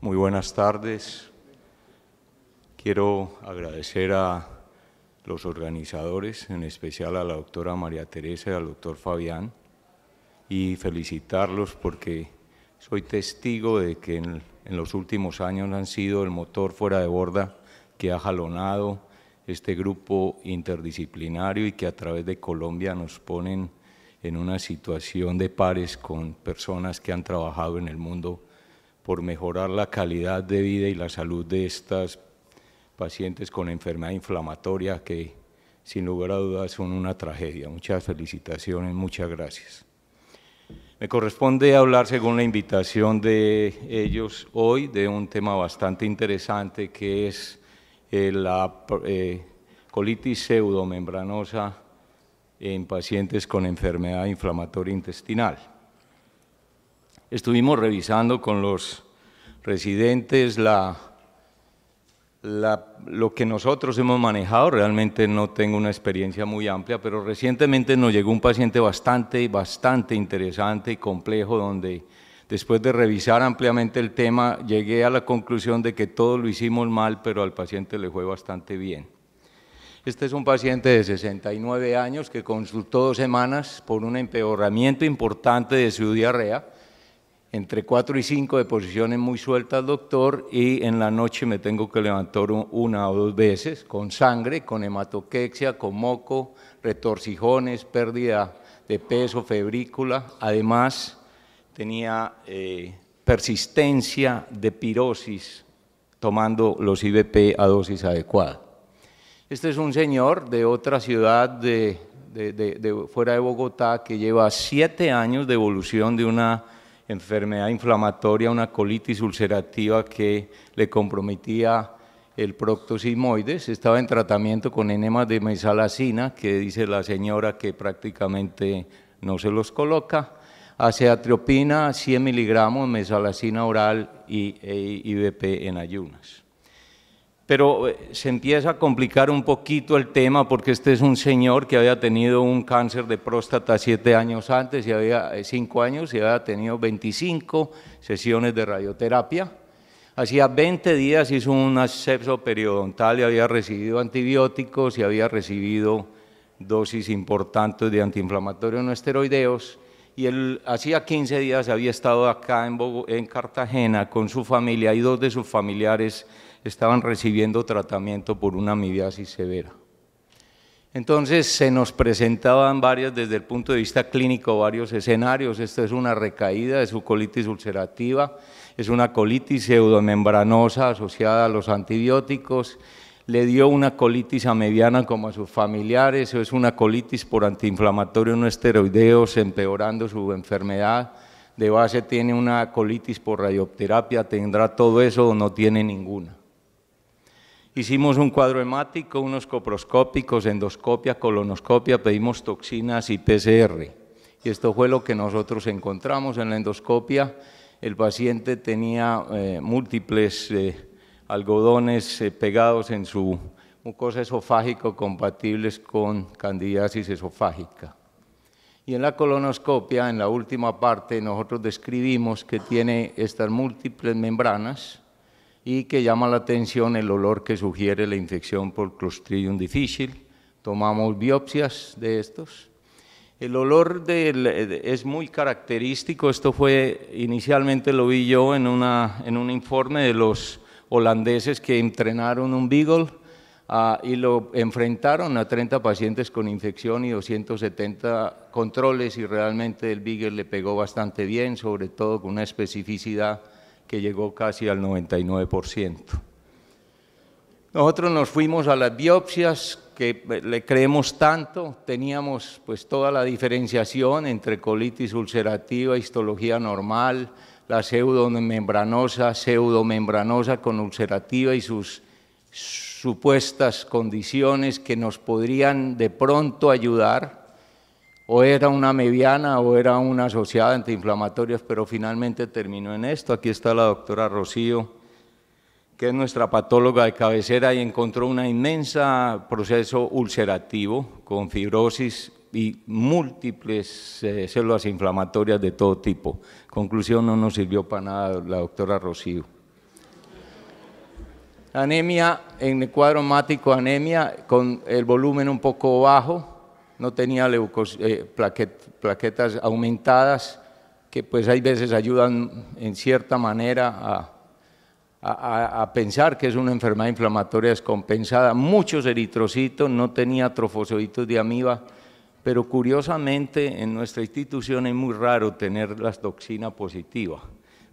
Muy buenas tardes. Quiero agradecer a los organizadores, en especial a la doctora María Teresa y al doctor Fabián, y felicitarlos porque soy testigo de que en, los últimos años han sido el motor fuera de borda que ha jalonado este grupo interdisciplinario y que a través de Colombia nos ponen en una situación de pares con personas que han trabajado en el mundo por mejorar la calidad de vida y la salud de estas pacientes con enfermedad inflamatoria que sin lugar a dudas son una tragedia. Muchas felicitaciones, muchas gracias. Me corresponde hablar según la invitación de ellos hoy de un tema bastante interesante que es eh, la eh, colitis pseudomembranosa en pacientes con enfermedad inflamatoria intestinal. Estuvimos revisando con los presidente es lo que nosotros hemos manejado. Realmente no tengo una experiencia muy amplia, pero recientemente nos llegó un paciente bastante, bastante interesante y complejo donde después de revisar ampliamente el tema, llegué a la conclusión de que todo lo hicimos mal, pero al paciente le fue bastante bien. Este es un paciente de 69 años que consultó dos semanas por un empeoramiento importante de su diarrea entre 4 y 5 de posiciones muy sueltas, doctor, y en la noche me tengo que levantar una o dos veces con sangre, con hematoquexia, con moco, retorcijones, pérdida de peso, febrícula. Además, tenía eh, persistencia de pirosis tomando los IBP a dosis adecuada. Este es un señor de otra ciudad fuera de Bogotá que lleva siete años de evolución de una enfermedad inflamatoria, una colitis ulcerativa que le comprometía el proctosimoides, estaba en tratamiento con enemas de mesalacina, que dice la señora que prácticamente no se los coloca, aceatriopina 100 miligramos, mesalacina oral y e, IVP en ayunas pero se empieza a complicar un poquito el tema porque este es un señor que había tenido un cáncer de próstata siete años antes, y había eh, cinco años, y había tenido 25 sesiones de radioterapia. Hacía 20 días hizo un asepso periodontal y había recibido antibióticos y había recibido dosis importantes de antiinflamatorios no esteroideos. Y él hacía 15 días había estado acá en, en Cartagena con su familia y dos de sus familiares estaban recibiendo tratamiento por una amibiasis severa. Entonces se nos presentaban varias, desde el punto de vista clínico, varios escenarios. Esto es una recaída de su colitis ulcerativa, es una colitis pseudomembranosa asociada a los antibióticos, le dio una colitis mediana como a sus familiares, o es una colitis por antiinflamatorio no esteroideos, empeorando su enfermedad. De base tiene una colitis por radioterapia, tendrá todo eso o no tiene ninguna. Hicimos un cuadro hemático, unos coproscópicos, endoscopia, colonoscopia, pedimos toxinas y PCR. Y esto fue lo que nosotros encontramos en la endoscopia. El paciente tenía eh, múltiples eh, algodones eh, pegados en su mucosa esofágico compatibles con candidiasis esofágica. Y en la colonoscopia, en la última parte, nosotros describimos que tiene estas múltiples membranas y que llama la atención el olor que sugiere la infección por Clostridium difficile. Tomamos biopsias de estos. El olor es muy característico. Esto fue, inicialmente lo vi yo en, una, en un informe de los holandeses que entrenaron un beagle ah, y lo enfrentaron a 30 pacientes con infección y 270 controles y realmente el beagle le pegó bastante bien, sobre todo con una especificidad que llegó casi al 99%. Nosotros nos fuimos a las biopsias que eh, le creemos tanto, teníamos pues toda la diferenciación entre colitis ulcerativa, histología normal, la pseudomembranosa, pseudomembranosa con ulcerativa y sus supuestas condiciones que nos podrían de pronto ayudar o era una mediana o era una asociada antiinflamatorias, pero finalmente terminó en esto. Aquí está la doctora Rocío, que es nuestra patóloga de cabecera y encontró un inmensa proceso ulcerativo con fibrosis y múltiples eh, células inflamatorias de todo tipo. Conclusión, no nos sirvió para nada la doctora Rocío. Anemia en el cuadro mático, anemia con el volumen un poco bajo, no tenía eh, plaquetas aumentadas, que pues hay veces ayudan en cierta manera a, pensar que es una enfermedad inflamatoria descompensada. Muchos eritrocitos, no tenía trofozoitos de amiba, pero curiosamente en nuestra institución es muy raro tener las toxina positiva.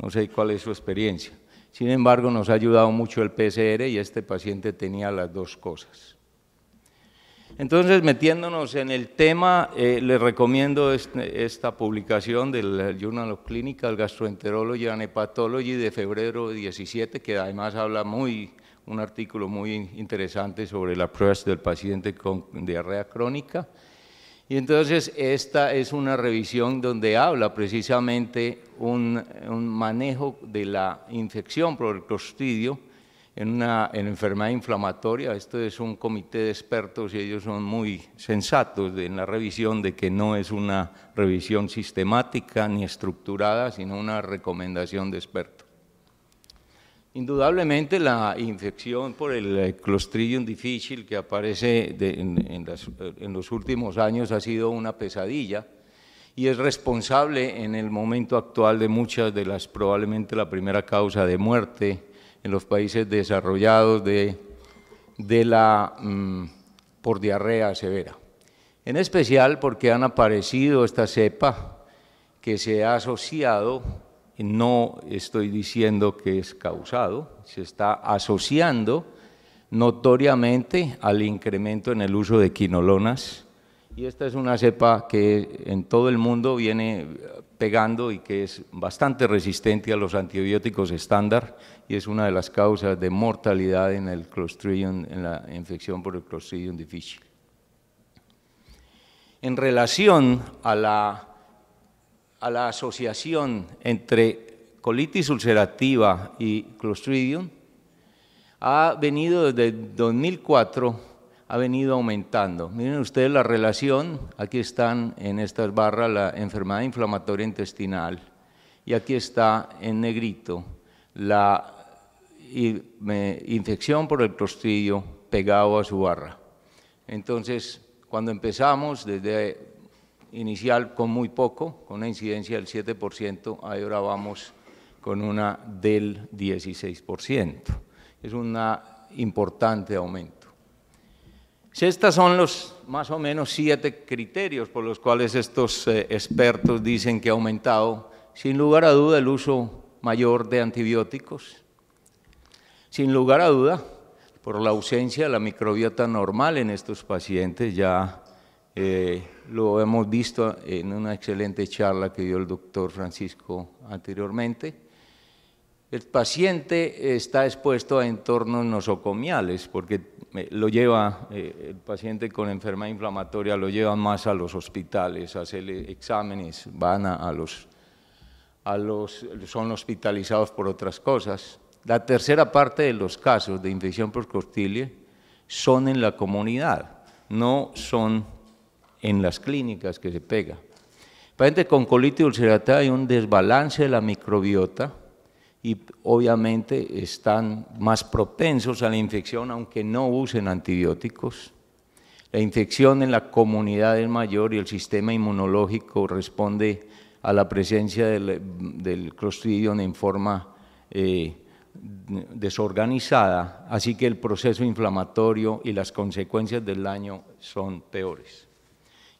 No sé cuál es su experiencia. Sin embargo, nos ha ayudado mucho el PCR y este paciente tenía las dos cosas. Entonces, metiéndonos en el tema, eh, les recomiendo esta publicación del Journal of Clinical Gastroenterology and Hepatology de febrero 17, que además habla muy, un artículo muy interesante sobre las pruebas del paciente con diarrea crónica. Y entonces esta es una revisión donde habla precisamente un, manejo de la infección por el clostridio en una enfermedad inflamatoria. Esto es un comité de expertos y ellos son muy sensatos en la revisión de que no es una revisión sistemática ni estructurada, sino una recomendación de expertos. Indudablemente la infección por el eh, Clostridium difficile que aparece eh, en los últimos años ha sido una pesadilla y es responsable en el momento actual de muchas de las, probablemente la primera causa de muerte en los países desarrollados de, la mm, por diarrea severa. En especial porque han aparecido esta cepa que se ha asociado, no estoy diciendo que es causado, se está asociando notoriamente al incremento en el uso de quinolonas y esta es una cepa que en todo el mundo viene pegando y que es bastante resistente a los antibióticos estándar y es una de las causas de mortalidad en el Clostridium, en la infección por el Clostridium difficile. En relación a a la asociación entre colitis ulcerativa y Clostridium, ha venido desde 2004 ha venido aumentando. Miren ustedes la relación, aquí están en estas barras la enfermedad inflamatoria intestinal y aquí está en negrito la infección por el clostridio pegado a su barra. Entonces, cuando empezamos desde inicial con muy poco, con una incidencia del 7%, ahora vamos con una del 16%. Es un importante aumento. Estos son los más o menos siete criterios por los cuales estos eh, expertos dicen que ha aumentado, sin lugar a duda, el uso mayor de antibióticos, sin lugar a duda, por la ausencia de la microbiota normal en estos pacientes, ya eh, lo hemos visto en una excelente charla que dio el doctor Francisco anteriormente, el paciente está expuesto a entornos nosocomiales porque eh, lo lleva, eh, el paciente con enfermedad inflamatoria lo lleva más a los hospitales, a hacer exámenes, van a, los, son hospitalizados por otras cosas. La tercera parte de los casos de infección por costilla son en la comunidad, no son en las clínicas que se pega. Paciente con colitis ulcerata hay un desbalance de la microbiota y obviamente están más propensos a la infección aunque no usen antibióticos. La infección en la comunidad es mayor y el sistema inmunológico responde a la presencia del, del Clostridium en forma eh, desorganizada, así que el proceso inflamatorio y las consecuencias del daño son peores.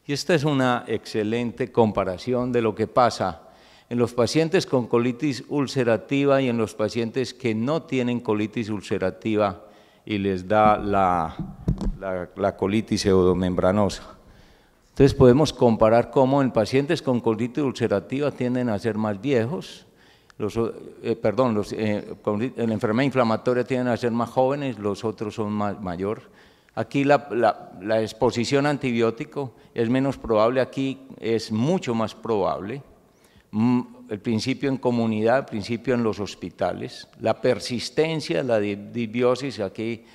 Y esta es una excelente comparación de lo que pasa en los pacientes con colitis ulcerativa y en los pacientes que no tienen colitis ulcerativa y les da la, colitis pseudomembranosa. Entonces podemos comparar cómo en pacientes con colitis ulcerativa tienden a ser más viejos, eh, perdón, eh, en la enfermedad inflamatoria tienden a ser más jóvenes, los otros son más mayor. Aquí la, exposición antibiótico es menos probable, aquí es mucho más probable. Mm, el principio en comunidad, el principio en los hospitales, la persistencia, la dibiosis, aquí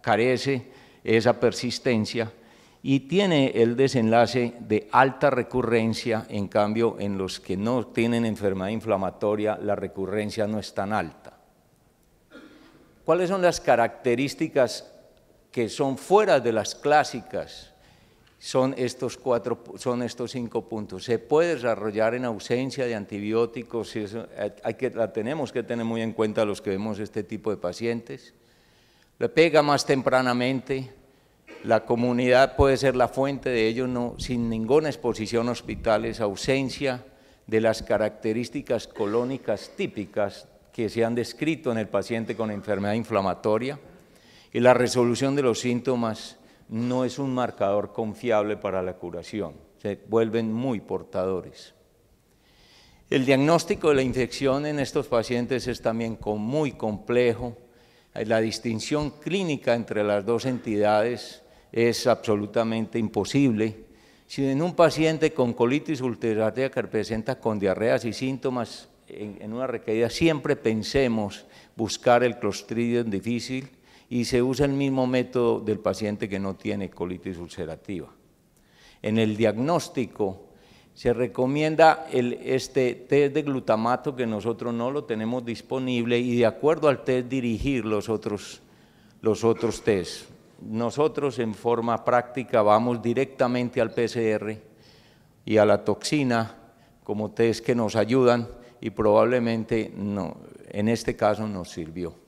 carece esa persistencia y tiene el desenlace de alta recurrencia, en cambio en los que no tienen enfermedad inflamatoria la recurrencia no es tan alta. ¿Cuáles son las características que son fuera de las clásicas son estos, cuatro, son estos cinco puntos. Se puede desarrollar en ausencia de antibióticos, eh, hay que, la tenemos que tener muy en cuenta los que vemos este tipo de pacientes. le pega más tempranamente, la comunidad puede ser la fuente de ello, no, sin ninguna exposición hospital, es ausencia de las características colónicas típicas que se han descrito en el paciente con enfermedad inflamatoria y la resolución de los síntomas no es un marcador confiable para la curación, se vuelven muy portadores. El diagnóstico de la infección en estos pacientes es también muy complejo, eh, la distinción clínica entre las dos entidades es absolutamente imposible. Si en un paciente con colitis ulcerativa que representa con diarreas y síntomas en, una recaída, siempre pensemos buscar el clostridium difícil, y se usa el mismo método del paciente que no tiene colitis ulcerativa. En el diagnóstico se recomienda el, este test de glutamato que nosotros no lo tenemos disponible y de acuerdo al test dirigir los otros, los otros test. Nosotros en forma práctica vamos directamente al PCR y a la toxina como test que nos ayudan y probablemente no, en este caso nos sirvió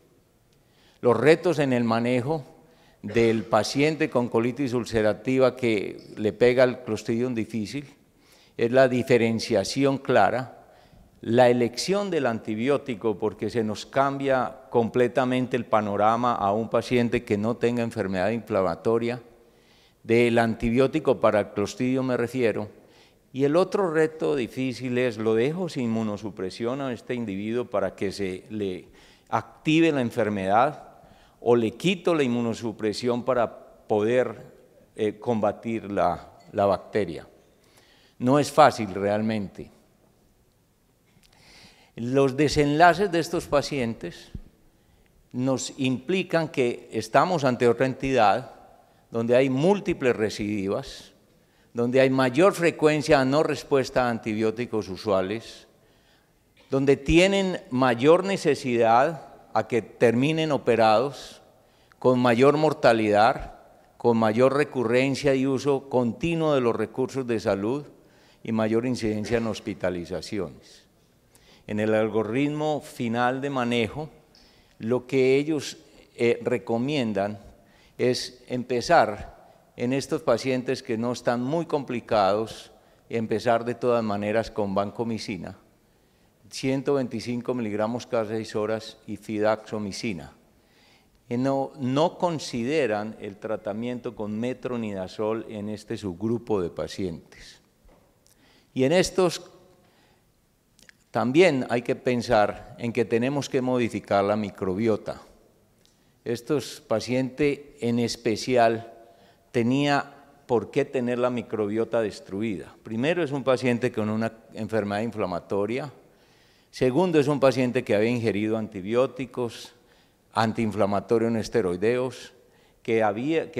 los retos en el manejo del paciente con colitis ulcerativa que le pega el clostridium difícil, es la diferenciación clara, la elección del antibiótico, porque se nos cambia completamente el panorama a un paciente que no tenga enfermedad inflamatoria, del antibiótico para el clostridium me refiero, y el otro reto difícil es, ¿lo dejo sin inmunosupresión a este individuo para que se le active la enfermedad o le quito la inmunosupresión para poder eh, combatir la, bacteria. No es fácil realmente. Los desenlaces de estos pacientes nos implican que estamos ante otra entidad donde hay múltiples recidivas, donde hay mayor frecuencia a no respuesta a antibióticos usuales, donde tienen mayor necesidad a que terminen operados, con mayor mortalidad, con mayor recurrencia y uso continuo de los recursos de salud y mayor incidencia en hospitalizaciones. En el algoritmo final de manejo, lo que ellos eh, recomiendan es empezar en estos pacientes que no están muy complicados, empezar de todas maneras con vancomicina 125 miligramos cada seis horas y fidaxomicina. No, no consideran el tratamiento con metronidazol en este subgrupo de pacientes. Y en estos también hay que pensar en que tenemos que modificar la microbiota. Estos pacientes en especial tenía por qué tener la microbiota destruida. Primero es un paciente con una enfermedad inflamatoria, Segundo, es un paciente que había ingerido antibióticos, antiinflamatorios en esteroideos, que,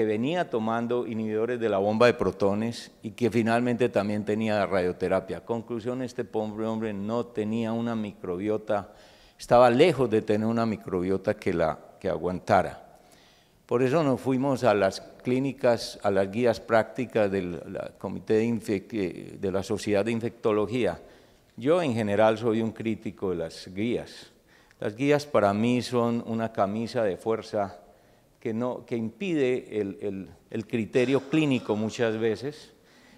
venía tomando inhibidores de la bomba de protones y que finalmente también tenía radioterapia. Conclusión, este pobre hombre no tenía una microbiota, estaba lejos de tener una microbiota que, la, aguantara. Por eso nos fuimos a las clínicas, a las guías prácticas del Comité de, eh, de la Sociedad de Infectología, yo en general soy un crítico de las guías. Las guías para mí son una camisa de fuerza que, no, que impide el, criterio clínico muchas veces.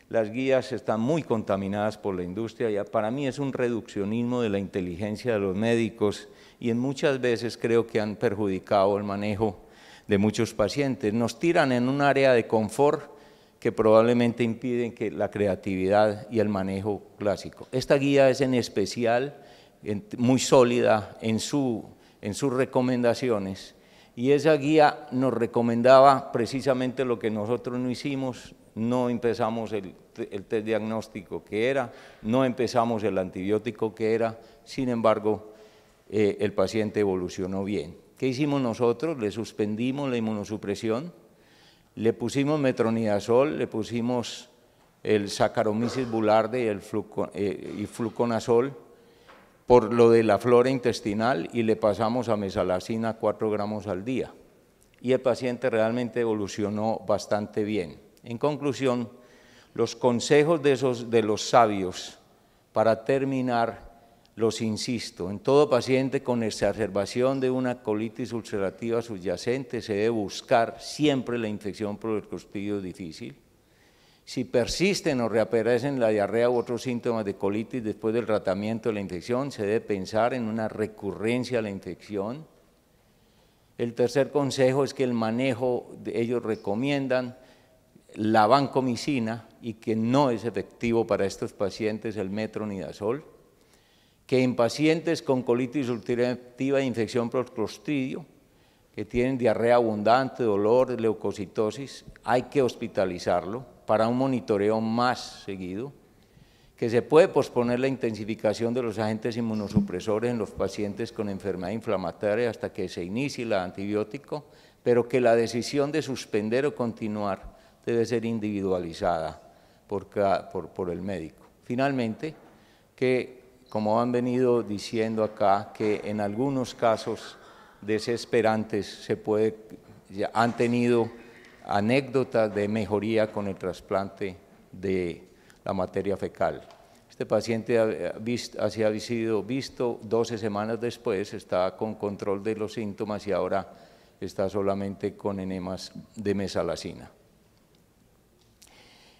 Las guías están muy contaminadas por la industria y para mí es un reduccionismo de la inteligencia de los médicos y en muchas veces creo que han perjudicado el manejo de muchos pacientes. Nos tiran en un área de confort que probablemente impiden que la creatividad y el manejo clásico. Esta guía es en especial muy sólida en, su, en sus recomendaciones y esa guía nos recomendaba precisamente lo que nosotros no hicimos, no empezamos el, test diagnóstico que era, no empezamos el antibiótico que era, sin embargo eh, el paciente evolucionó bien. ¿Qué hicimos nosotros? Le suspendimos la inmunosupresión, le pusimos metronidazol, le pusimos el saccharomyces bularde y el eh, y fluconazol por lo de la flora intestinal y le pasamos a mesalacina 4 gramos al día. Y el paciente realmente evolucionó bastante bien. En conclusión, los consejos de, esos, de los sabios para terminar los insisto, en todo paciente con exacerbación de una colitis ulcerativa subyacente se debe buscar siempre la infección por el costillo difícil. Si persisten o reaparecen la diarrea u otros síntomas de colitis después del tratamiento de la infección, se debe pensar en una recurrencia a la infección. El tercer consejo es que el manejo, de ellos recomiendan la vancomicina y que no es efectivo para estos pacientes el metronidazol que en pacientes con colitis ulcerativa e infección por clostridio, que tienen diarrea abundante, dolor, leucocitosis, hay que hospitalizarlo para un monitoreo más seguido, que se puede posponer la intensificación de los agentes inmunosupresores en los pacientes con enfermedad inflamatoria hasta que se inicie el antibiótico, pero que la decisión de suspender o continuar debe ser individualizada por, el médico. Finalmente, que como han venido diciendo acá, que en algunos casos desesperantes se puede, han tenido anécdotas de mejoría con el trasplante de la materia fecal. Este paciente ha, sido visto 12 semanas después, está con control de los síntomas y ahora está solamente con enemas de mesalacina.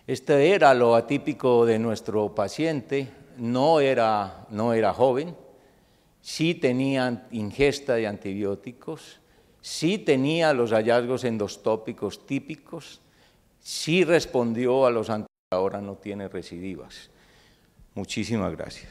Este era lo atípico de nuestro paciente, no era, joven, sí tenía ingesta de antibióticos, sí tenía los hallazgos endostópicos típicos, sí respondió a los antibióticos, ahora no tiene recidivas. Muchísimas gracias.